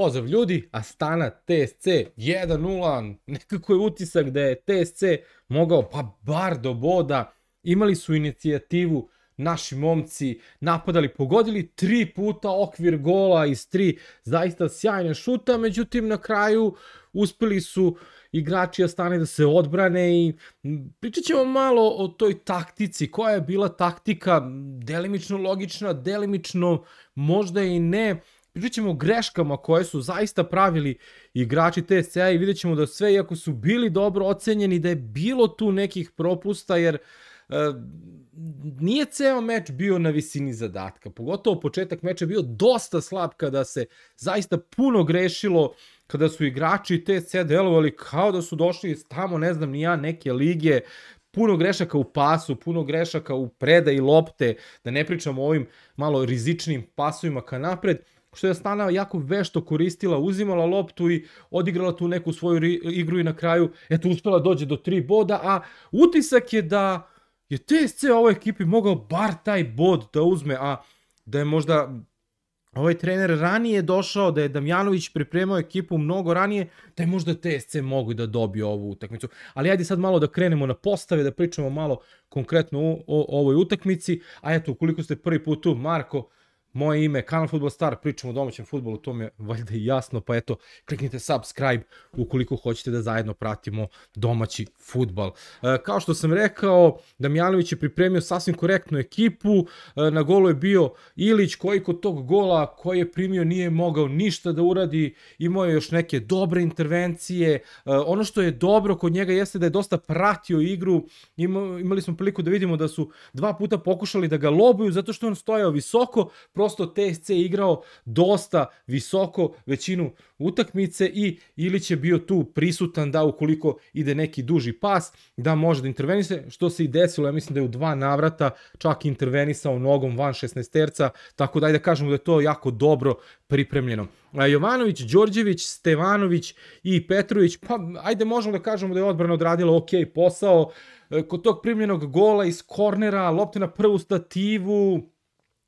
Pozdrav ljudi, Astana TSC 1-0, nekako je utisak da je TSC mogao pa bar do boda, imali su inicijativu, naši momci napadali, pogodili tri puta okvir gola iz tri zaista sjajne šuta, međutim na kraju uspeli su igrači Astane da se odbrane i pričat ćemo malo o toj taktici, koja je bila taktika delimično logična, delimično možda i ne, Pričat ćemo o greškama koje su zaista pravili igrači TSC-a i vidjet ćemo da sve, iako su bili dobro ocenjeni, da je bilo tu nekih propusta, jer e, nije ceo meč bio na visini zadatka, pogotovo početak meča bio dosta slab kada se zaista puno grešilo, kada su igrači TSC delovali kao da su došli iz tamo, ne znam ni ja, neke lige, puno grešaka u pasu, puno grešaka u i lopte, da ne pričamo o ovim malo rizičnim pasovima ka napred, što je Astana jako vešto koristila, uzimala loptu i odigrala tu neku svoju igru i na kraju, eto, uspela dođe do tri boda, a utisak je da je TSC ovoj ekipi mogao bar taj bod da uzme, a da je možda ovaj trener ranije došao, da je Damjanović pripremao ekipu mnogo ranije, da je možda TSC mogu da dobije ovu utakmicu. Ali ajde sad malo da krenemo na postave, da pričamo malo konkretno o, o, o ovoj utakmici. A eto, ukoliko ste prvi put tu, Marko, moje ime, kanal Football Star, pričamo o domaćem futbolu, to mi je valjda i jasno, pa eto, kliknite subscribe ukoliko hoćete da zajedno pratimo domaći futbol. E, kao što sam rekao, Damjanović je pripremio sasvim korektnu ekipu, e, na golu je bio Ilić koji kod tog gola koji je primio nije mogao ništa da uradi, imao je još neke dobre intervencije, e, ono što je dobro kod njega jeste da je dosta pratio igru, imali smo priliku da vidimo da su dva puta pokušali da ga lobuju zato što on stojao visoko, prosto prosto TSC igrao dosta visoko većinu utakmice i Ilić je bio tu prisutan da ukoliko ide neki duži pas da može da intervenise, što se i desilo, ja mislim da je u dva navrata čak intervenisao nogom van 16 terca, tako da ajde da kažemo da je to jako dobro pripremljeno. Jovanović, Đorđević, Stevanović i Petrović, pa ajde možemo da kažemo da je odbrana odradila ok posao, e, kod tog primljenog gola iz kornera, lopte na prvu stativu,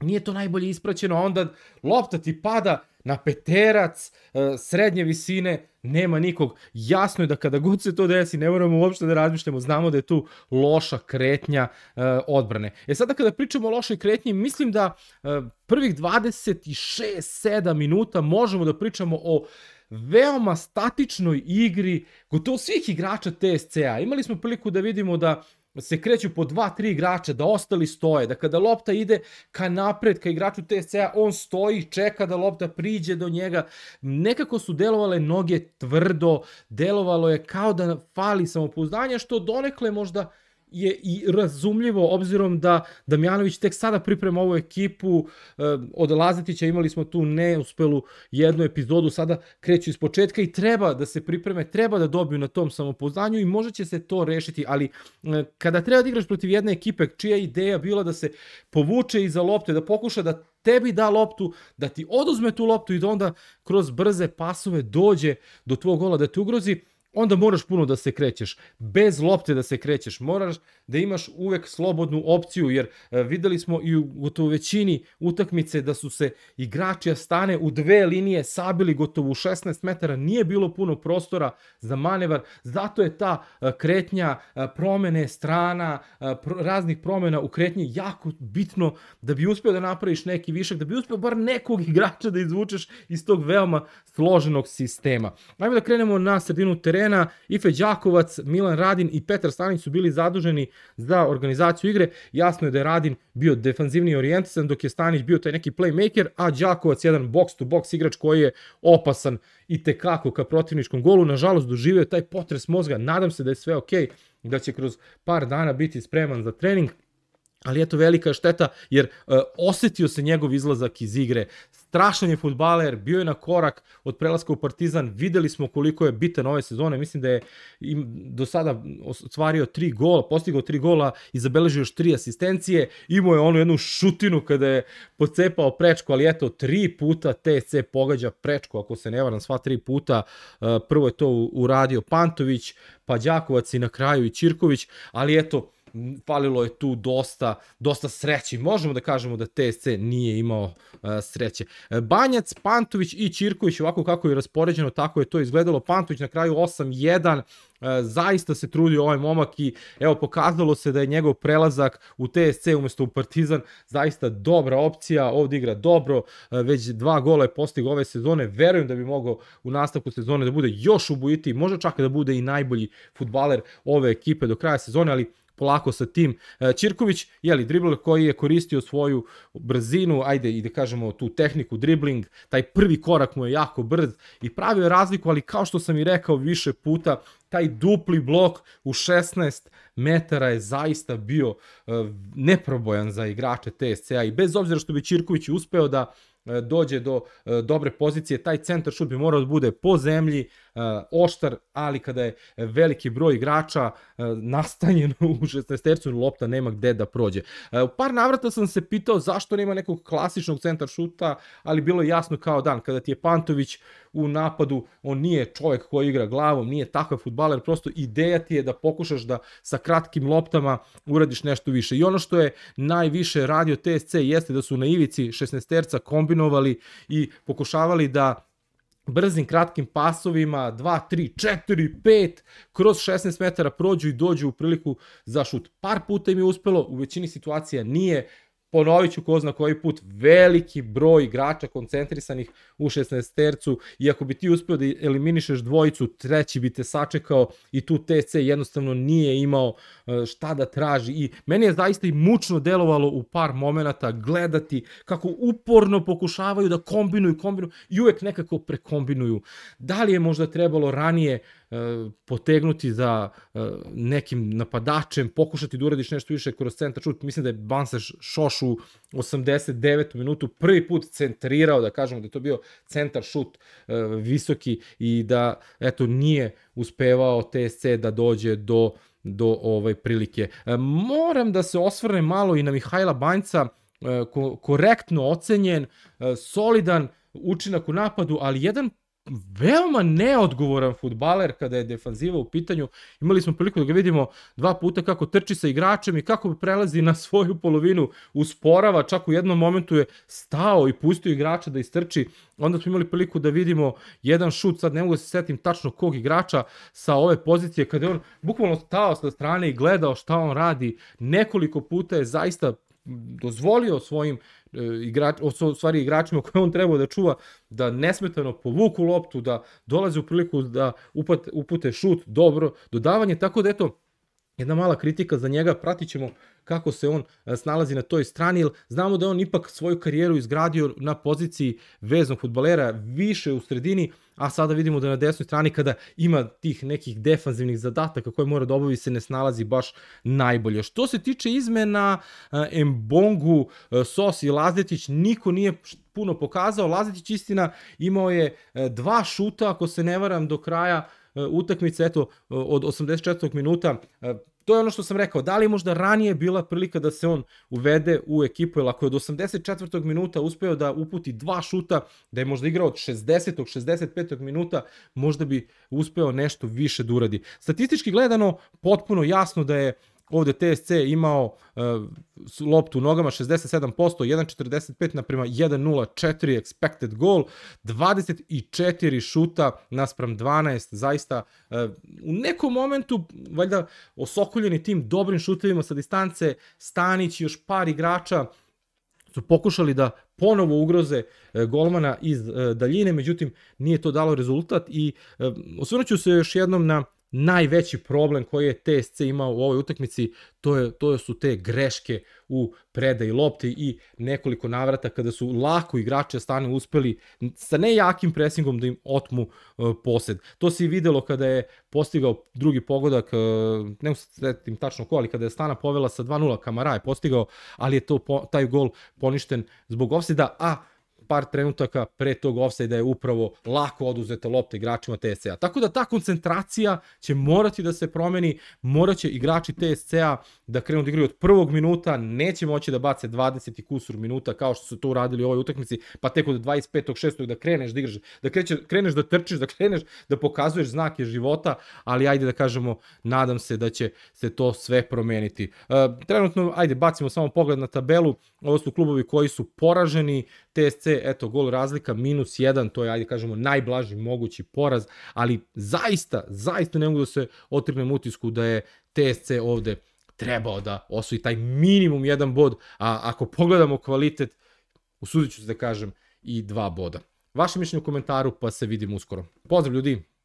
nije to najbolje ispraćeno, onda lopta ti pada na peterac, e, srednje visine, nema nikog. Jasno je da kada god se to desi, ne moramo uopšte da razmišljamo, znamo da je tu loša kretnja e, odbrane. E sada kada pričamo o lošoj kretnji, mislim da e, prvih 26-7 minuta možemo da pričamo o veoma statičnoj igri gotovo svih igrača TSC-a. Imali smo priliku da vidimo da se kreću po dva, tri igrača, da ostali stoje, da kada lopta ide ka napred, ka igraču TSC-a, on stoji, čeka da lopta priđe do njega. Nekako su delovale noge tvrdo, delovalo je kao da fali samopouzdanja, što donekle možda je i razumljivo obzirom da Damjanović tek sada priprema ovu ekipu eh, od Lazetića imali smo tu neuspelu jednu epizodu sada kreću iz početka i treba da se pripreme, treba da dobiju na tom samopouzdanju i možda će se to rešiti ali eh, kada treba da igraš protiv jedne ekipe čija ideja bila da se povuče iza lopte, da pokuša da tebi da loptu, da ti oduzme tu loptu i da onda kroz brze pasove dođe do tvog gola da te ugrozi onda moraš puno da se krećeš, bez lopte da se krećeš, moraš da imaš uvek slobodnu opciju, jer e, videli smo i u gotovo većini utakmice da su se igrači Astane u dve linije sabili gotovo u 16 metara, nije bilo puno prostora za manevar, zato je ta e, kretnja e, promene strana, raznih promena u kretnji jako bitno da bi uspeo da napraviš neki višak, da bi uspeo bar nekog igrača da izvučeš iz tog veoma složenog sistema. Najme da krenemo na sredinu terena, Sena, Ife Đakovac, Milan Radin i Petar Stanić su bili zaduženi za organizaciju igre. Jasno je da je Radin bio defanzivni orijentisan, dok je Stanić bio taj neki playmaker, a Đakovac jedan box-to-box igrač koji je opasan i tekako ka protivničkom golu. Nažalost, doživio je taj potres mozga. Nadam se da je sve okej, okay, da će kroz par dana biti spreman za trening. Ali eto velika šteta jer e, osetio se njegov izlazak iz igre. Strašan je futbaler, bio je na korak od prelaska u Partizan, videli smo koliko je bitan ove sezone, mislim da je im do sada ostvario tri gola, postigao tri gola i zabeležio još tri asistencije, imao je onu jednu šutinu kada je pocepao prečku, ali eto tri puta TSC pogađa prečku, ako se ne varam, sva tri puta, e, prvo je to uradio Pantović, pa Đakovac i na kraju i Ćirković, ali eto, falilo je tu dosta, dosta sreće. Možemo da kažemo da TSC nije imao uh, sreće. E, Banjac, Pantović i Čirković, ovako kako je raspoređeno, tako je to izgledalo. Pantović na kraju 8-1, E, zaista se trudio ovaj momak i evo pokazalo se da je njegov prelazak u TSC umesto u Partizan zaista dobra opcija, ovde igra dobro, e, već dva gola je postigao ove sezone, verujem da bi mogao u nastavku sezone da bude još ubojitiji, možda čak da bude i najbolji futbaler ove ekipe do kraja sezone, ali polako sa tim. E, Ćirković, jeli, dribler koji je koristio svoju brzinu, ajde i da kažemo tu tehniku, dribling, taj prvi korak mu je jako brz i pravio je razliku, ali kao što sam i rekao više puta, taj dupli blok u 16 metara je zaista bio e, neprobojan za igrače TSC-a i bez obzira što bi Ćirković uspeo da e, dođe do dobre pozicije, taj centar šut bi morao da bude po zemlji, Eh, oštar, ali kada je veliki broj igrača eh, nastanjen u 16 tercu, lopta nema gde da prođe. Eh, u par navrata sam se pitao zašto nema nekog klasičnog centar šuta, ali bilo je jasno kao dan, kada ti je Pantović u napadu, on nije čovek koji igra glavom, nije takav futbaler, prosto ideja ti je da pokušaš da sa kratkim loptama uradiš nešto više. I ono što je najviše radio TSC jeste da su na ivici 16 terca kombinovali i pokušavali da brzim kratkim pasovima, 2, 3, 4, 5, kroz 16 metara prođu i dođu u priliku za šut. Par puta im je uspelo, u većini situacija nije, ponovit ću ko zna koji put, veliki broj igrača koncentrisanih u 16 tercu i ako bi ti uspeo da eliminišeš dvojicu, treći bi te sačekao i tu TC jednostavno nije imao e, šta da traži i meni je zaista i mučno delovalo u par momenata gledati kako uporno pokušavaju da kombinuju, kombinuju i uvek nekako prekombinuju. Da li je možda trebalo ranije uh, E, potegnuti za e, nekim napadačem, pokušati da uradiš nešto više kroz centar šut. Mislim da je Bansa Šoš u 89. minutu prvi put centrirao, da kažemo da je to bio centar šut e, visoki i da eto nije uspevao TSC da dođe do do ove ovaj, prilike. Moram da se osvrnem malo i na Mihajla Banjca, korektno ocenjen, solidan učinak u napadu, ali jedan veoma neodgovoran futbaler kada je defanziva u pitanju. Imali smo priliku da ga vidimo dva puta kako trči sa igračem i kako prelazi na svoju polovinu, usporava, čak u jednom momentu je stao i pustio igrača da istrči. Onda smo imali priliku da vidimo jedan šut, sad ne mogu da se setim tačno kog igrača sa ove pozicije, kada je on bukvalno stao sa strane i gledao šta on radi. Nekoliko puta je zaista dozvolio svojim E, igrač, o stvari igračima koje on trebao da čuva, da nesmetano povuku loptu, da dolaze u priliku da upute šut dobro, dodavanje, tako da eto, Jedna mala kritika za njega, pratit ćemo kako se on e, snalazi na toj strani, jer znamo da on ipak svoju karijeru izgradio na poziciji veznog futbalera više u sredini, a sada vidimo da na desnoj strani kada ima tih nekih defanzivnih zadataka koje mora da obavi se ne snalazi baš najbolje. Što se tiče izmena e, Mbongu, e, Sos i Lazetić, niko nije puno pokazao. Lazetić istina imao je dva šuta, ako se ne varam, do kraja E, utakmice, eto, e, od 84. minuta, e, to je ono što sam rekao, da li možda ranije bila prilika da se on uvede u ekipu, ili ako je od 84. minuta uspeo da uputi dva šuta, da je možda igrao od 60. 65. minuta, možda bi uspeo nešto više da uradi. Statistički gledano, potpuno jasno da je ovde TSC imao uh, loptu u nogama 67%, 1.45 naprema 1.04 expected goal, 24 šuta naspram 12, zaista uh, u nekom momentu, valjda osokoljeni tim dobrim šutevima sa distance, Stanić i još par igrača su pokušali da ponovo ugroze e, golmana iz daljine, međutim nije to dalo rezultat i osvrnuću se još jednom na najveći problem koji je TSC imao u ovoj utakmici, to, je, to su te greške u predaji lopte i nekoliko navrata kada su lako igrače stane uspeli sa nejakim presingom da im otmu uh, posed. To se i videlo kada je postigao drugi pogodak, uh, ne usetim tačno ko, ali kada je Stana povela sa 2-0, Kamara je postigao, ali je to po, taj gol poništen zbog ofsida, a par trenutaka pre tog offside je upravo lako oduzeta lopta igračima TSC-a. Tako da ta koncentracija će morati da se promeni, će igrači TSC-a da krenu da igraju od prvog minuta, neće moći da bace 20 i kusur minuta kao što su to uradili u ovoj utakmici, pa tek od 25. 6. da kreneš da igraš, da kreće, kreneš da trčiš, da kreneš da pokazuješ znake života, ali ajde da kažemo, nadam se da će se to sve promeniti. Uh, trenutno, ajde, bacimo samo pogled na tabelu, ovo su klubovi koji su poraženi, TSC, eto, gol razlika, minus 1, to je, ajde kažemo, najblaži mogući poraz, ali zaista, zaista ne mogu da se otrgnem utisku da je TSC ovde trebao da osvoji taj minimum jedan bod, a ako pogledamo kvalitet, usudit ću se da kažem, i dva boda. Vaše mišljenje u komentaru, pa se vidimo uskoro. Pozdrav ljudi!